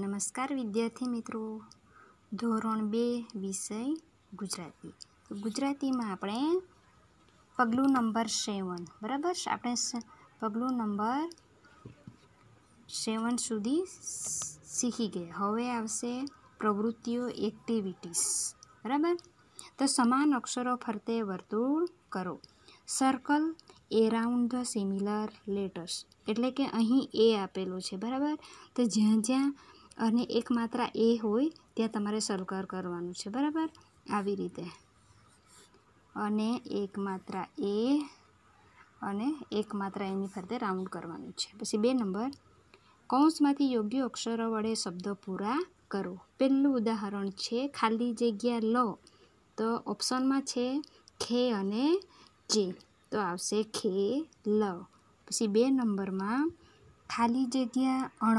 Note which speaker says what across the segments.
Speaker 1: નમસ્કાર વિદ્યાર્થી મિત્રો ધોરણ બે વિષય ગુજરાતી તો ગુજરાતીમાં આપણે પગલું નંબર સેવન બરાબર આપણે પગલું નંબર સેવન સુધી શીખી ગયા હવે આવશે પ્રવૃત્તિઓ એક્ટિવિટીસ બરાબર તો સમાન અક્ષરો ફરતે વર્તુળ કરો circle around the similar letters એટલે કે અહીં એ આપેલું છે બરાબર તો જ્યાં જ્યાં અને એક માત્રા એ હોય ત્યાં તમારે સરકાર કરવાનું છે બરાબર આવી રીતે અને એક માત્રા એ અને એક માત્રા એની ફરતે રાઉન્ડ કરવાનું છે પછી બે નંબર કૌંસમાંથી યોગ્ય અક્ષરો વડે શબ્દો પૂરા કરો પહેલું ઉદાહરણ છે ખાલી જગ્યા લો તો ઓપ્શનમાં છે ખે અને જે તો આવશે ખે લ પછી બે નંબરમાં ખાલી જગ્યા અણ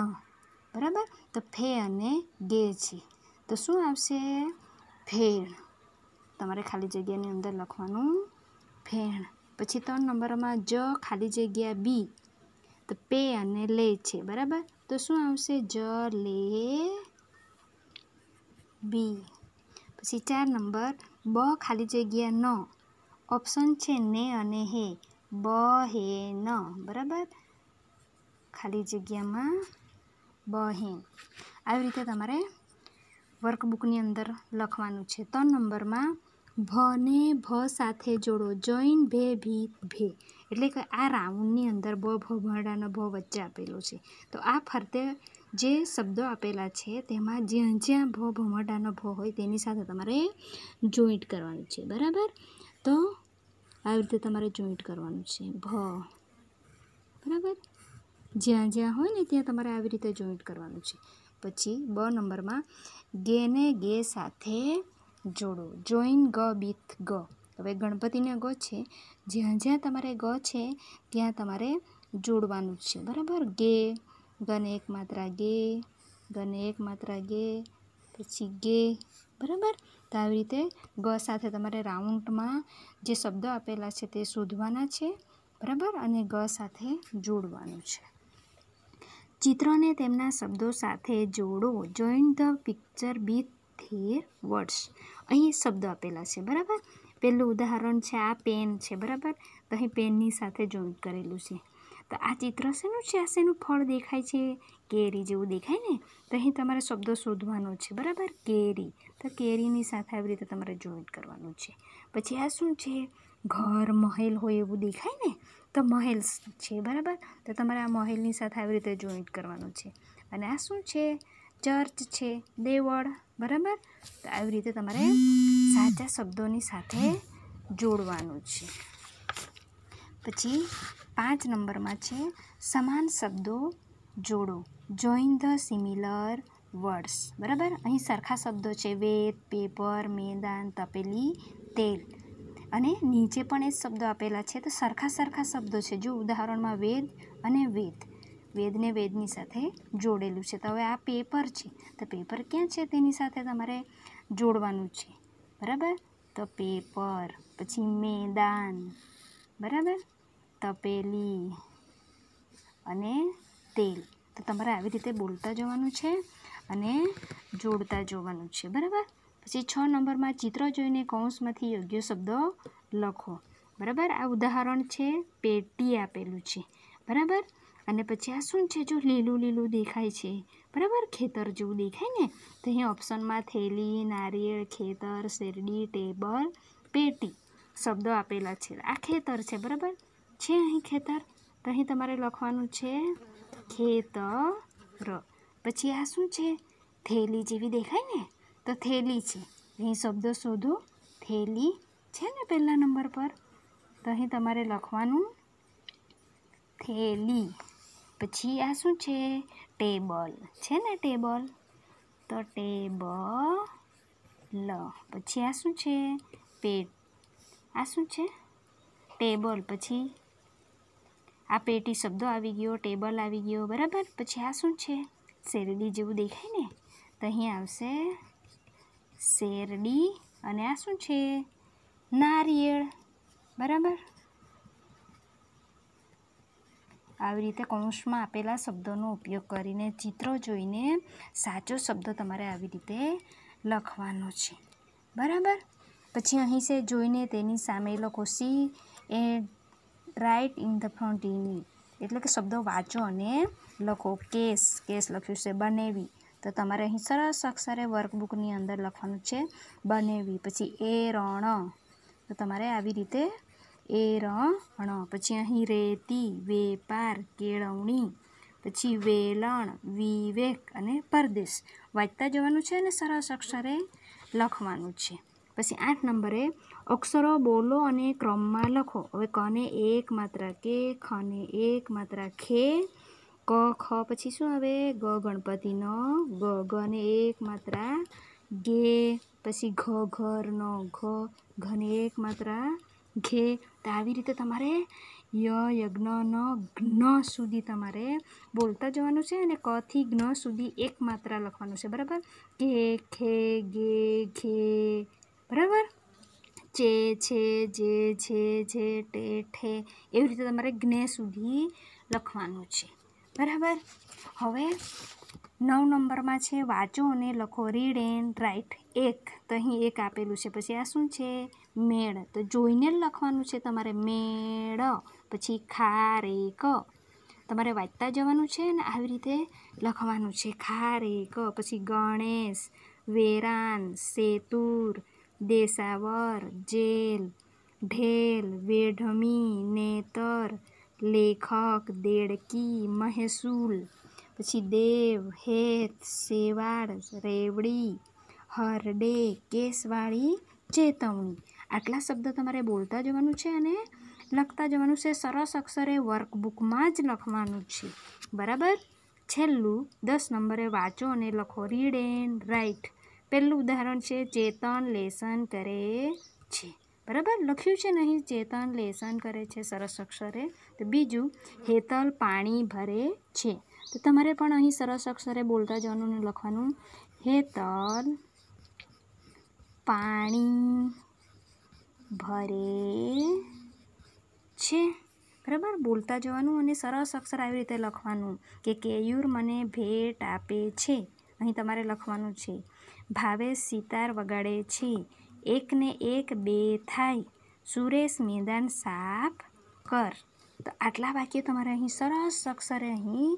Speaker 1: બરાબર તો ફે અને ગે છે તો શું આવશે ફેણ તમારે ખાલી જગ્યાની અંદર લખવાનું ફેણ પછી ત્રણ નંબરમાં જ ખાલી જગ્યા બી તો પે અને લે છે બરાબર તો શું આવશે જ લે બી પછી ચાર નંબર બ ખાલી જગ્યા ન ઓપ્શન છે ને અને હે બ હે ન બરાબર ખાલી જગ્યામાં બહેન આવી રીતે તમારે વર્કબુકની અંદર લખવાનું છે ત્રણ નંબરમાં ભને ભ સાથે જોડો જોઈન ભે ભી ભે એટલે કે આ રાઉન્ડની અંદર બ ભ ભરડાનો ભ વચ્ચે આપેલો છે તો આ ફરતે જે શબ્દો આપેલા છે તેમાં જ્યાં જ્યાં ભ ભમડાનો ભ હોય તેની સાથે તમારે જોઈન્ટ કરવાનું છે બરાબર તો આવી રીતે તમારે જોઈન્ટ કરવાનું છે ભ બરાબર જ્યાં જ્યાં હોય ને ત્યાં તમારે આવી રીતે જોઈન્ટ કરવાનું છે પછી બ નંબરમાં ગેને ગે સાથે જોડો જોઈન ગ બીથ ગ હવે ગણપતિને ગ છે જ્યાં જ્યાં તમારે ગ છે ત્યાં તમારે જોડવાનું છે બરાબર ગે ગને એક માત્રા ગે ગને એક માત્રા ગે પછી ગે બરાબર તો આવી રીતે ગ સાથે તમારે રાઉન્ડમાં જે શબ્દો આપેલા છે તે શોધવાના છે બરાબર અને ગ સાથે જોડવાનું છે ચિત્રને તેમના શબ્દો સાથે જોડો join the picture by their words અહીં શબ્દો આપેલા છે બરાબર પહેલું ઉદાહરણ છે આ પેન છે બરાબર તો અહીં પેનની સાથે જોઈન્ટ કરેલું છે તો આ ચિત્ર શેનું છે આ શેનું ફળ દેખાય છે કેરી જેવું દેખાય ને તો અહીં તમારે શબ્દો શોધવાનો છે બરાબર કેરી તો કેરીની સાથે આવી રીતે તમારે જોઈન્ટ કરવાનું છે પછી આ શું છે ઘર મહેલ હોય એવું દેખાય ને તો મહેલ્સ છે બરાબર તો તમારે આ મહેલની સાથે આવી રીતે જોઈન્ટ કરવાનું છે અને આ શું છે ચર્ચ છે દેવળ બરાબર તો આવી રીતે તમારે સાચા શબ્દોની સાથે જોડવાનું છે પછી પાંચ નંબરમાં છે સમાન શબ્દો જોડો જોઈન ધ સિમિલર વર્ડ્સ બરાબર અહીં સરખા શબ્દો છે વેદ પેપર મેદાન તપેલી તેલ અને નીચે પણ એ શબ્દો આપેલા છે તો સરખા સરખા શબ્દો છે જો ઉદાહરણમાં વેદ અને વેદ વેદને વેદની સાથે જોડેલું છે તો હવે આ પેપર છે તો પેપર ક્યાં છે તેની સાથે તમારે જોડવાનું છે બરાબર તો પેપર પછી મેદાન બરાબર તપેલી અને તેલ તો તમારે આવી રીતે બોલતા જવાનું છે અને જોડતા જોવાનું છે બરાબર પછી છ નંબરમાં ચિત્ર જોઈને કૌંસમાંથી યોગ્ય શબ્દ લખો બરાબર આ ઉદાહરણ છે પેટી આપેલું છે બરાબર અને પછી આ શું છે જો લીલું લીલું દેખાય છે બરાબર ખેતર જેવું દેખાય ને તો અહીં ઓપ્શનમાં થેલી નારિયેળ ખેતર શેરડી ટેબલ પેટી શબ્દો આપેલા છે આ ખેતર છે બરાબર છે અહીં ખેતર તો અહીં તમારે લખવાનું છે ખેતર પછી આ શું છે થેલી જેવી દેખાય ને તો થેલી છે અહીં શબ્દો શોધો થેલી છે ને પહેલા નંબર પર તો અહીં તમારે લખવાનું થેલી પછી આ શું છે ટેબલ છે ને ટેબલ તો ટેબલ પછી આ શું છે પેટ આ શું છે ટેબલ પછી આ પેટી શબ્દો આવી ગયો ટેબલ આવી ગયો બરાબર પછી આ શું છે શેરડી જેવું દેખાય ને તો અહીં આવશે શેરડી અને આ શું છે નારિયેળ બરાબર આવી રીતે કૌંસમાં આપેલા શબ્દોનો ઉપયોગ કરીને ચિત્રો જોઈને સાચો શબ્દ તમારે આવી રીતે લખવાનો છે બરાબર પછી અહીં છે જોઈને તેની સામે લખો see a write in the front ઇની એટલે કે શબ્દો વાંચો અને લખો કેસ કેસ લખ્યું છે બનેવી તો તમારે અહીં સરસ અક્ષરે વર્કબુકની અંદર લખવાનું છે બનેવી પછી એ રણ તો તમારે આવી રીતે એ રણ પછી અહીં રેતી વેપાર કેળવણી પછી વેલણ વિવેક અને પરદેશ વાંચતા જવાનું છે અને સરસ અક્ષરે લખવાનું છે પછી આઠ નંબરે અક્ષરો બોલો અને ક્રમમાં લખો હવે કને એક માત્ર કે ખને એક માત્ર ખે ક ખ પછી શું આવે ગ ગણપતિનો ગ ગને એક માત્રા ઘે પછી ઘ ઘરનો ઘ ઘને એક માત્રા ઘે તો આવી રીતે તમારે ય યજ્ઞનો જ્ઞ સુધી તમારે બોલતા જવાનું છે અને કથી જ્ઞ સુધી એક માત્રા લખવાનું છે બરાબર કે ખે ઘે ઘે બરાબર ચે છે જે છે જે ટે ઠે એવી રીતે તમારે જ્ઞે સુધી લખવાનું છે બરાબર હવે નવ નંબરમાં છે વાંચો અને લખો રીડ એન્ડ રાઇટ એક તો અહીં એક આપેલું છે પછી આ શું છે મેળ તો જોઈને જ લખવાનું છે તમારે મેળ પછી ખારેક તમારે વાંચતા જવાનું છે અને આવી રીતે લખવાનું છે ખારેક પછી ગણેશ વેરાન સેતુર દેસાવર જેલ ઢેલ વેઢમી નેતર લેખક દેડકી મહેસૂલ પછી દેવ હેત શેવાળ રેવડી હરડે કેસવાળી ચેતવણી આટલા શબ્દ તમારે બોલતા જવાનું છે અને લખતા જવાનું છે સરસ અક્ષરે વર્કબુકમાં જ લખવાનું છે બરાબર છેલ્લું દસ નંબરે વાંચો અને લખો રીડ એન્ડ રાઇટ પહેલું ઉદાહરણ છે ચેતન લેસન કરે છે બરાબર લખ્યું છે નહીં ચેતન લેસન કરે છે સરસ અક્ષરે તો બીજું હેતલ પાણી ભરે છે તો તમારે પણ અહીં સરસ અક્ષરે બોલતા જવાનું ને લખવાનું હેતલ પાણી ભરે છે બરાબર બોલતા જવાનું અને સરસ અક્ષર આવી રીતે લખવાનું કે કેયુર મને ભેટ આપે છે અહીં તમારે લખવાનું છે ભાવે સિતાર વગાડે છે એકને એક બે થાય સુરેશ મેદાન સાફ કર તો આટલા વાક્ય તમારે અહીં સરસ અક્ષરે અહીં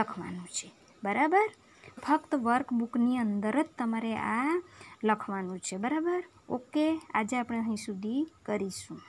Speaker 1: લખવાનું છે બરાબર ફક્ત વર્કબુકની અંદર જ તમારે આ લખવાનું છે બરાબર ઓકે આજે આપણે અહીં સુધી કરીશું